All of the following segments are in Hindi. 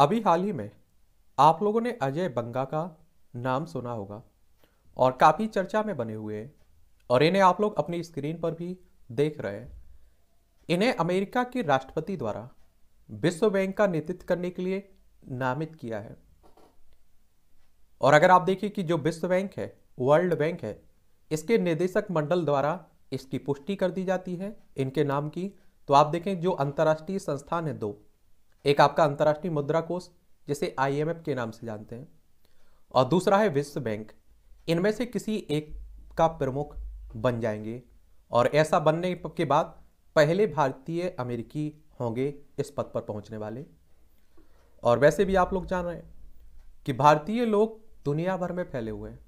अभी हाल ही में आप लोगों ने अजय बंगा का नाम सुना होगा और काफ़ी चर्चा में बने हुए हैं और इन्हें आप लोग अपनी स्क्रीन पर भी देख रहे हैं इन्हें अमेरिका के राष्ट्रपति द्वारा विश्व बैंक का नेतृत्व करने के लिए नामित किया है और अगर आप देखिए कि जो विश्व बैंक है वर्ल्ड बैंक है इसके निदेशक मंडल द्वारा इसकी पुष्टि कर दी जाती है इनके नाम की तो आप देखें जो अंतर्राष्ट्रीय संस्थान है दो एक आपका अंतर्राष्ट्रीय मुद्रा कोष जिसे आईएमएफ के नाम से जानते हैं और दूसरा है विश्व बैंक इनमें से किसी एक का प्रमुख बन जाएंगे और ऐसा बनने के बाद पहले भारतीय अमेरिकी होंगे इस पद पर पहुंचने वाले और वैसे भी आप लोग जान रहे हैं कि भारतीय लोग दुनिया भर में फैले हुए हैं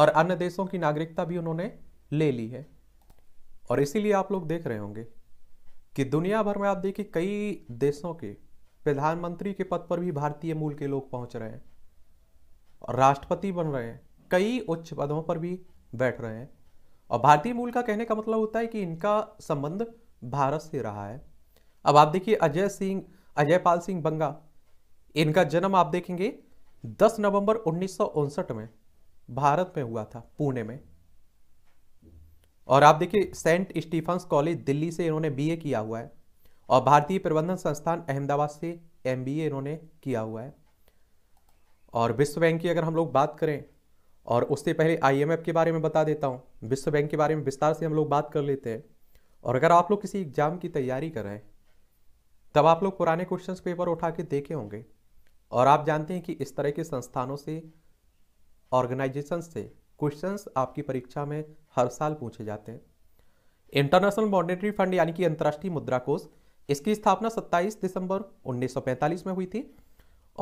और अन्य देशों की नागरिकता भी उन्होंने ले ली है और इसीलिए आप लोग देख रहे होंगे कि दुनिया भर में आप देखिए कई देशों के प्रधानमंत्री के पद पर भी भारतीय मूल के लोग पहुंच रहे हैं और राष्ट्रपति बन रहे हैं कई उच्च पदों पर भी बैठ रहे हैं और भारतीय मूल का कहने का मतलब होता है कि इनका संबंध भारत से रहा है अब आप देखिए अजय सिंह अजय पाल सिंह बंगा इनका जन्म आप देखेंगे 10 नवंबर उन्नीस में भारत में हुआ था पुणे में और आप देखिए सेंट स्टीफन कॉलेज दिल्ली से इन्होंने बीए किया हुआ है और भारतीय प्रबंधन संस्थान अहमदाबाद से एम इन्होंने किया हुआ है और विश्व बैंक की अगर हम लोग बात करें और उससे पहले आईएमएफ के बारे में बता देता हूँ विश्व बैंक के बारे में विस्तार से हम लोग बात कर लेते हैं और अगर आप लोग किसी एग्जाम की तैयारी कर रहे हैं तब आप लोग पुराने क्वेश्चन पेपर उठा के देखे होंगे और आप जानते हैं कि इस तरह के संस्थानों से ऑर्गेनाइजेशन से क्वेश्चंस आपकी परीक्षा में हर साल पूछे जाते हैं इंटरनेशनल मॉनेटरी फंड यानी कि अंतर्राष्ट्रीय मुद्रा कोष इसकी स्थापना 27 दिसंबर 1945 में हुई थी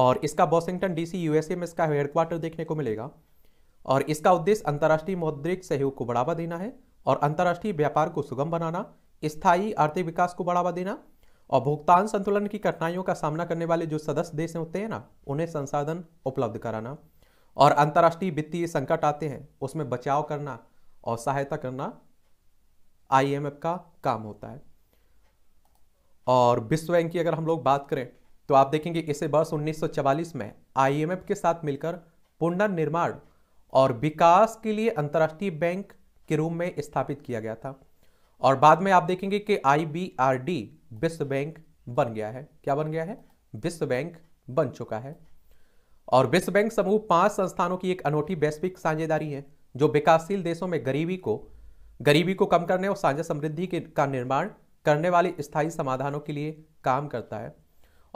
और इसका वॉशिंगटन डीसी यूएसए में इसका हेडक्वार्टर देखने को मिलेगा और इसका उद्देश्य अंतर्राष्ट्रीय मौद्रिक सहयोग को बढ़ावा देना है और अंतर्राष्ट्रीय व्यापार को सुगम बनाना स्थायी आर्थिक विकास को बढ़ावा देना और भुगतान संतुलन की कठिनाइयों का सामना करने वाले जो सदस्य देश होते हैं ना उन्हें संसाधन उपलब्ध कराना और अंतर्राष्ट्रीय वित्तीय संकट आते हैं उसमें बचाव करना और सहायता करना आईएमएफ का काम होता है और विश्व बैंक की अगर हम लोग बात करें तो आप देखेंगे इसे वर्ष 1944 में आईएमएफ e के साथ मिलकर पुनर्निर्माण और विकास के लिए अंतर्राष्ट्रीय बैंक के रूप में स्थापित किया गया था और बाद में आप देखेंगे कि आईबीआरडी विश्व बैंक बन गया है क्या बन गया है विश्व बैंक बन चुका है और विश्व बैंक समूह पांच संस्थानों की एक अनोखी वैश्विक साझेदारी है जो विकासशील देशों में गरीबी को गरीबी को कम करने और साझा समृद्धि के का निर्माण करने वाले स्थायी समाधानों के लिए काम करता है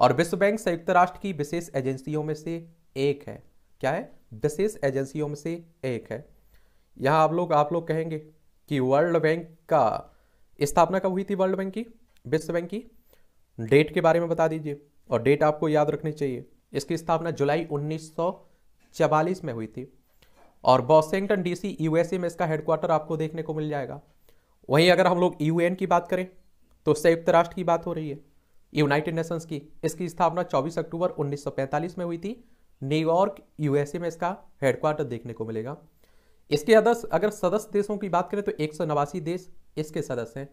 और विश्व बैंक संयुक्त राष्ट्र की विशेष एजेंसियों में से एक है क्या है विशेष एजेंसियों में से एक है यहाँ आप लोग आप लोग कहेंगे कि वर्ल्ड बैंक का स्थापना कब हुई थी वर्ल्ड बैंक की विश्व बैंक की डेट के बारे में बता दीजिए और डेट आपको याद रखनी चाहिए इसकी स्थापना जुलाई उन्नीस में हुई थी और वॉशिंगटन डीसी यूएसए में इसका हेडक्वार्टर आपको देखने को मिल जाएगा वहीं अगर हम लोग यूएन की बात करें तो संयुक्त राष्ट्र की बात हो रही है यूनाइटेड नेशंस की इसकी स्थापना 24 अक्टूबर 1945 में हुई थी न्यूयॉर्क यूएसए में इसका हेडक्वार्टर देखने को मिलेगा इसके अदर्स अगर सदस्य देशों की बात करें तो एक देश इसके सदस्य हैं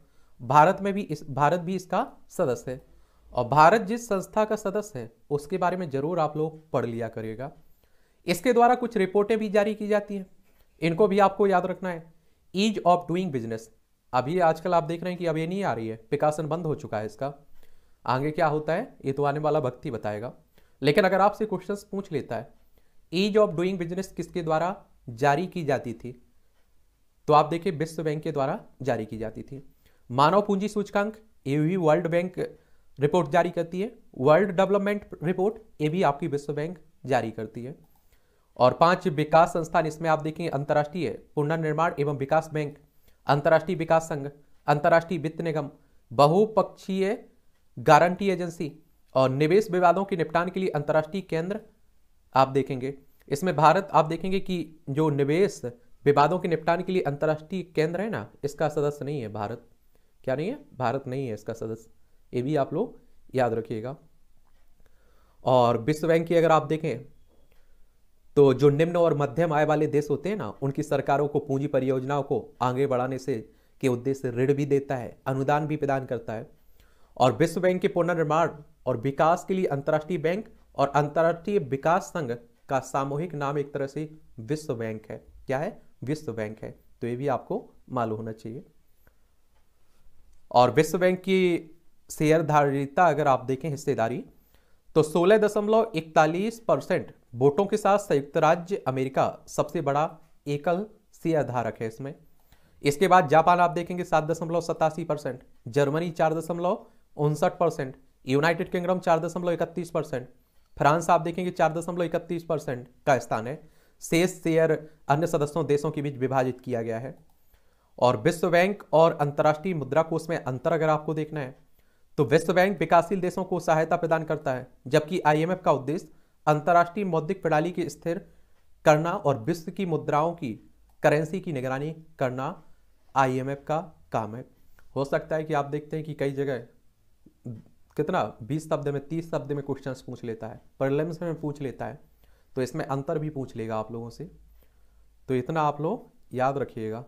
भारत में भी इस भारत भी इसका सदस्य है और भारत जिस संस्था का सदस्य है उसके बारे में जरूर आप लोग पढ़ लिया करिएगा इसके द्वारा कुछ रिपोर्टें भी जारी की जाती हैं इनको भी आपको याद रखना है ईज ऑफ डूइंग बिजनेस अभी आजकल आप देख रहे हैं कि अब ये नहीं आ रही है पिकासन बंद हो चुका है इसका आगे क्या होता है ये तो आने वाला भक्ति बताएगा लेकिन अगर आपसे क्वेश्चन पूछ लेता है ईज ऑफ डूइंग बिजनेस किसके द्वारा जारी की जाती थी तो आप देखिए विश्व बैंक के द्वारा जारी की जाती थी मानव पूंजी सूचकांक ये भी वर्ल्ड बैंक रिपोर्ट जारी करती है वर्ल्ड डेवलपमेंट रिपोर्ट ये भी आपकी विश्व बैंक जारी करती है और पांच विकास संस्थान इसमें आप देखें अंतर्राष्ट्रीय पुनर्निर्माण एवं विकास बैंक अंतर्राष्ट्रीय विकास संघ अंतर्राष्ट्रीय वित्त निगम बहुपक्षीय गारंटी एजेंसी और निवेश विवादों के निपटान के लिए अंतर्राष्ट्रीय केंद्र आप देखेंगे इसमें भारत आप देखेंगे कि जो निवेश विवादों के निपटान के लिए अंतर्राष्ट्रीय केंद्र है ना इसका सदस्य नहीं है भारत क्या नहीं है भारत नहीं है इसका सदस्य ये भी आप लोग याद रखिएगा और विश्व बैंक की अगर आप देखें तो जो निम्न और मध्यम आय वाले देश होते हैं ना उनकी सरकारों को पूंजी परियोजनाओं को आगे बढ़ाने से के उद्देश्य ऋण भी देता है अनुदान भी प्रदान करता है और विश्व बैंक के पुनर्निर्माण और विकास के लिए अंतर्राष्ट्रीय बैंक और अंतर्राष्ट्रीय विकास संघ का सामूहिक नाम एक तरह से विश्व बैंक है क्या है विश्व बैंक है तो ये भी आपको मालूम होना चाहिए और विश्व बैंक की शेयरधारिता अगर आप देखें हिस्सेदारी तो सोलह दशमलव इकतालीस परसेंट वोटों के साथ संयुक्त राज्य अमेरिका सबसे बड़ा एकल शेयरधारक है इसमें इसके बाद जापान आप देखेंगे सात दशमलव सतासी परसेंट जर्मनी चार दशमलव उनसठ परसेंट यूनाइटेड किंगडम चार दशमलव इकतीस परसेंट फ्रांस आप देखेंगे चार दशमलव इकतीस परसेंट का स्थान है शेष शेयर अन्य सदस्यों देशों के बीच विभाजित किया गया है और विश्व बैंक और अंतर्राष्ट्रीय मुद्रा कोष में अंतर अगर आपको देखना है तो विश्व बैंक विकासशील देशों को सहायता प्रदान करता है जबकि आईएमएफ का उद्देश्य अंतर्राष्ट्रीय मौद्रिक प्रणाली की स्थिर करना और विश्व की मुद्राओं की करेंसी की निगरानी करना आईएमएफ का काम है हो सकता है कि आप देखते हैं कि कई जगह कितना 20 शब्द में 30 शब्द में क्वेश्चंस पूछ लेता है प्रलम्स में पूछ लेता है तो इसमें अंतर भी पूछ लेगा आप लोगों से तो इतना आप लोग याद रखिएगा